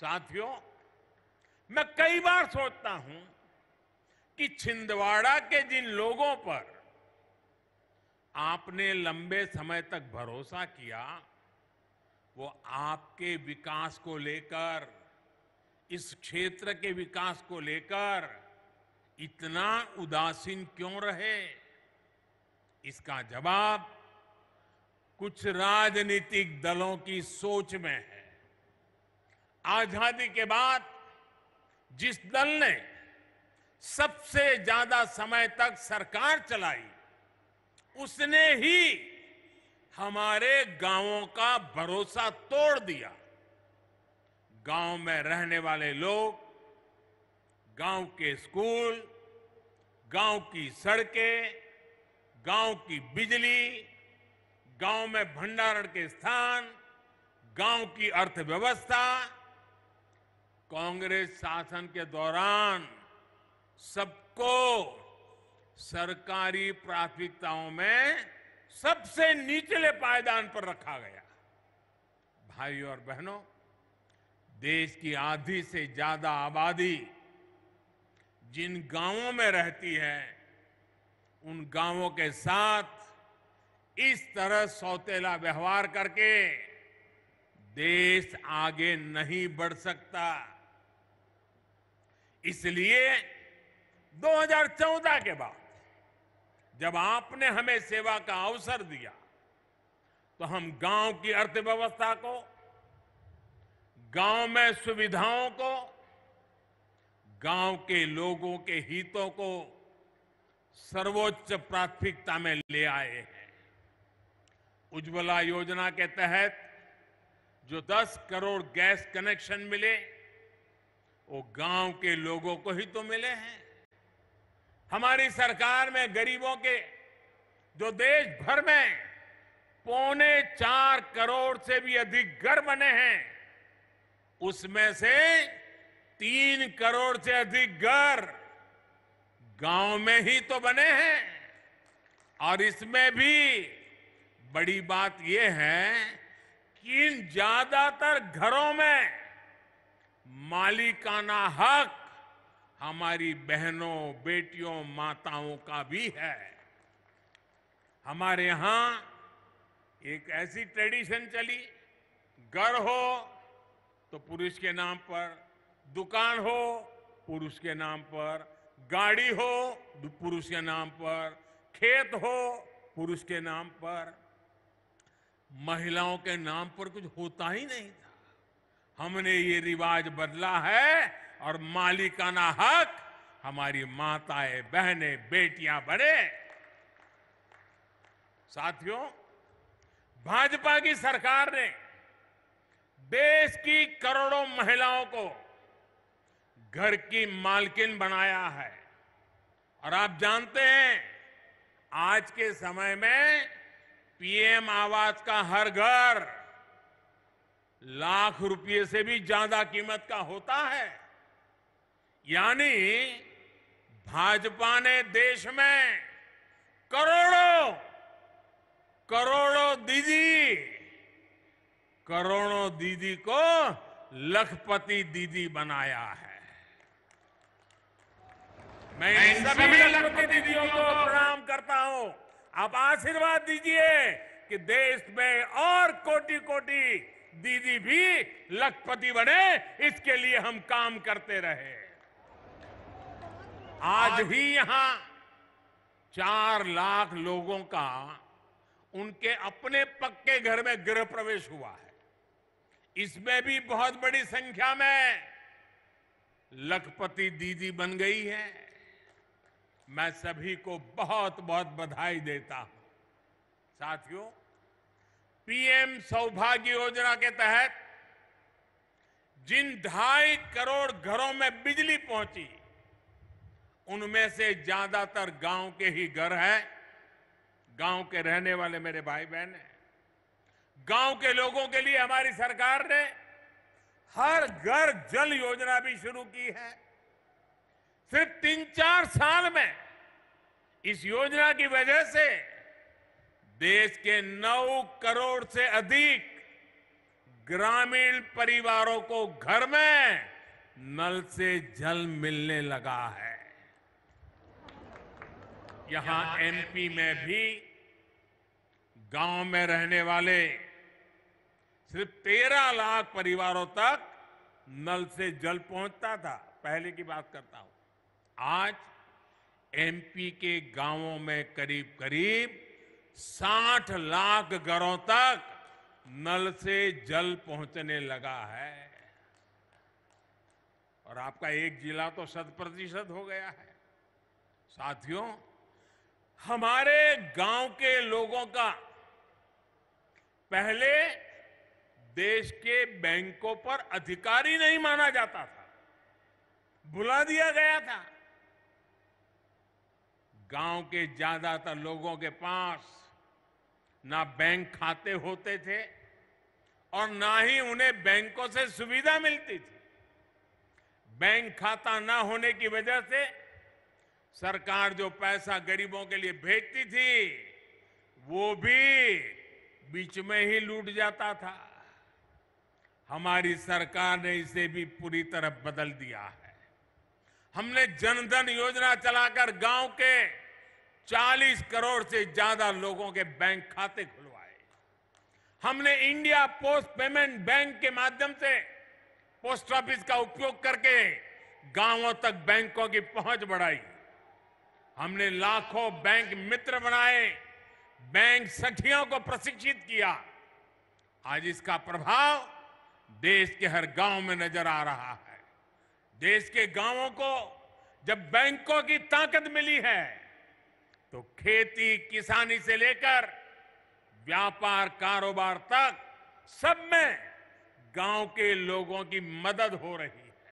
साथियों मैं कई बार सोचता हूं कि छिंदवाड़ा के जिन लोगों पर आपने लंबे समय तक भरोसा किया वो आपके विकास को लेकर इस क्षेत्र के विकास को लेकर इतना उदासीन क्यों रहे इसका जवाब कुछ राजनीतिक दलों की सोच में है आजादी के बाद जिस दल ने सबसे ज्यादा समय तक सरकार चलाई उसने ही हमारे गांवों का भरोसा तोड़ दिया गांव में रहने वाले लोग गांव के स्कूल गांव की सड़कें गांव की बिजली गांव में भंडारण के स्थान गांव की अर्थव्यवस्था कांग्रेस शासन के दौरान सबको सरकारी प्राथमिकताओं में सबसे निचले पायदान पर रखा गया भाई और बहनों देश की आधी से ज्यादा आबादी जिन गांवों में रहती है उन गांवों के साथ इस तरह सौतेला व्यवहार करके देश आगे नहीं बढ़ सकता इसलिए 2014 के बाद जब आपने हमें सेवा का अवसर दिया तो हम गांव की अर्थव्यवस्था को गांव में सुविधाओं को गांव के लोगों के हितों को सर्वोच्च प्राथमिकता में ले आए हैं उज्ज्वला योजना के तहत जो 10 करोड़ गैस कनेक्शन मिले वो गांव के लोगों को ही तो मिले हैं हमारी सरकार में गरीबों के जो देश भर में पौने चार करोड़ से भी अधिक घर बने हैं उसमें से तीन करोड़ से अधिक घर गांव में ही तो बने हैं और इसमें भी बड़ी बात यह है कि इन ज्यादातर घरों में मालिकाना हक हमारी बहनों बेटियों माताओं का भी है हमारे यहां एक ऐसी ट्रेडिशन चली घर हो तो पुरुष के नाम पर दुकान हो पुरुष के नाम पर गाड़ी हो पुरुष के नाम पर खेत हो पुरुष के नाम पर महिलाओं के नाम पर कुछ होता ही नहीं था हमने ये रिवाज बदला है और मालिकाना हक हमारी माताएं बहनें बेटियां बड़े साथियों भाजपा की सरकार ने देश की करोड़ों महिलाओं को घर की मालकिन बनाया है और आप जानते हैं आज के समय में पीएम आवास का हर घर लाख रुपए से भी ज्यादा कीमत का होता है यानी भाजपा ने देश में करोड़ों करोड़ों दीदी करोड़ों दीदी को लखपति दीदी बनाया है मैं इन सभी लखपति दीदियों को प्रणाम करता हूं आप आशीर्वाद दीजिए कि देश में और कोटि कोटि दीदी भी लखपति बने इसके लिए हम काम करते रहे आज भी यहां चार लाख लोगों का उनके अपने पक्के घर में गृह प्रवेश हुआ है इसमें भी बहुत बड़ी संख्या में लखपति दीदी बन गई है मैं सभी को बहुत बहुत बधाई देता हूं साथियों पीएम सौभाग्य योजना के तहत जिन ढाई करोड़ घरों में बिजली पहुंची उनमें से ज्यादातर गांव के ही घर हैं गांव के रहने वाले मेरे भाई बहन हैं गांव के लोगों के लिए हमारी सरकार ने हर घर जल योजना भी शुरू की है सिर्फ तीन चार साल में इस योजना की वजह से देश के 9 करोड़ से अधिक ग्रामीण परिवारों को घर में नल से जल मिलने लगा है यहां एमपी में भी गांव में रहने वाले सिर्फ तेरह लाख परिवारों तक नल से जल पहुंचता था पहले की बात करता हूं आज एमपी के गांवों में करीब करीब 60 लाख घरों तक नल से जल पहुंचने लगा है और आपका एक जिला तो शत प्रतिशत हो गया है साथियों हमारे गांव के लोगों का पहले देश के बैंकों पर अधिकारी नहीं माना जाता था बुला दिया गया था गांव के ज्यादातर लोगों के पास ना बैंक खाते होते थे और ना ही उन्हें बैंकों से सुविधा मिलती थी बैंक खाता ना होने की वजह से सरकार जो पैसा गरीबों के लिए भेजती थी वो भी बीच में ही लूट जाता था हमारी सरकार ने इसे भी पूरी तरह बदल दिया है हमने जनधन योजना चलाकर गांव के 40 करोड़ से ज्यादा लोगों के बैंक खाते खुलवाए हमने इंडिया पोस्ट पेमेंट बैंक के माध्यम से पोस्ट ऑफिस का उपयोग करके गांवों तक बैंकों की पहुंच बढ़ाई हमने लाखों बैंक मित्र बनाए बैंक सखियों को प्रशिक्षित किया आज इसका प्रभाव देश के हर गांव में नजर आ रहा है देश के गांवों को जब बैंकों की ताकत मिली है तो खेती किसानी से लेकर व्यापार कारोबार तक सब में गांव के लोगों की मदद हो रही है